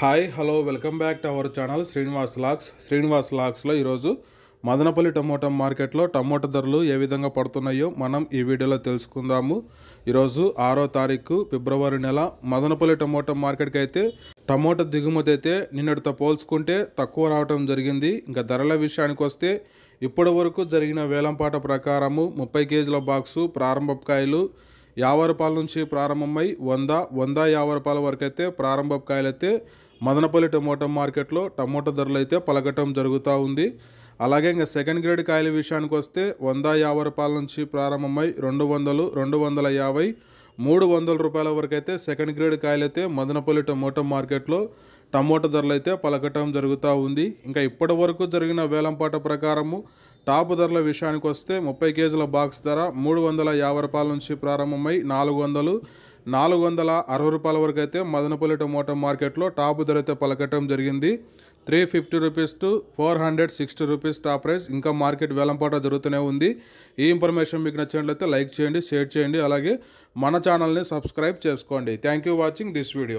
hi hello welcome back to our channel Srinivas లాక్స్ శ్రీనివాస్ లాక్స్లో ఈరోజు మదనపల్లి టమోటా మార్కెట్లో టమోటా ధరలు ఏ విధంగా పడుతున్నాయో మనం ఈ వీడియోలో తెలుసుకుందాము ఈరోజు ఆరో తారీఖు ఫిబ్రవరి నెల మదనపల్లి టమోటా మార్కెట్కి అయితే టమోటా దిగుమతి అయితే నిన్నటితో పోల్చుకుంటే తక్కువ రావటం జరిగింది ఇంకా ధరల విషయానికి వస్తే ఇప్పటి వరకు జరిగిన వేలంపాట ప్రకారము ముప్పై కేజీల బాక్సు ప్రారంభకాయలు యాభై రూపాయల నుంచి ప్రారంభమై వంద వంద యాభై రూపాయల వరకు అయితే ప్రారంభ కాయలైతే మదనపల్లి టమోటా మార్కెట్లో టమోటా ధరలు అయితే పలకటం జరుగుతూ ఉంది అలాగే ఇంకా సెకండ్ గ్రేడ్ కాయల విషయానికి వస్తే వంద యాభై రూపాయల నుంచి ప్రారంభమై రెండు వందలు రెండు వందల యాభై మూడు వందల రూపాయల వరకు అయితే సెకండ్ గ్రేడ్ కాయలైతే మదనపల్లి టమోటా మార్కెట్లో టమోటా ధరలు అయితే పలకటం జరుగుతూ ఉంది ఇంకా ఇప్పటి వరకు జరిగిన వేలంపాట ప్రకారము టాపు ధరల విషయానికి వస్తే ముప్పై కేజీల బాక్స్ ధర మూడు వందల యాభై రూపాయల నుంచి ప్రారంభమై నాలుగు వందలు నాలుగు వందల అరవై రూపాయల వరకు అయితే మదనపల్లి టమోటో మార్కెట్లో టాపు ధర అయితే పలకటం జరిగింది three fifty rupees to four hundred sixty rupees top price ఇంకా మార్కెట్ వేలంపాట జరుగుతూనే ఉంది ఈ ఇన్ఫర్మేషన్ మీకు నచ్చినట్లయితే లైక్ చేయండి షేర్ చేయండి అలాగే మన ఛానల్ని సబ్స్క్రైబ్ చేసుకోండి thank you watching this video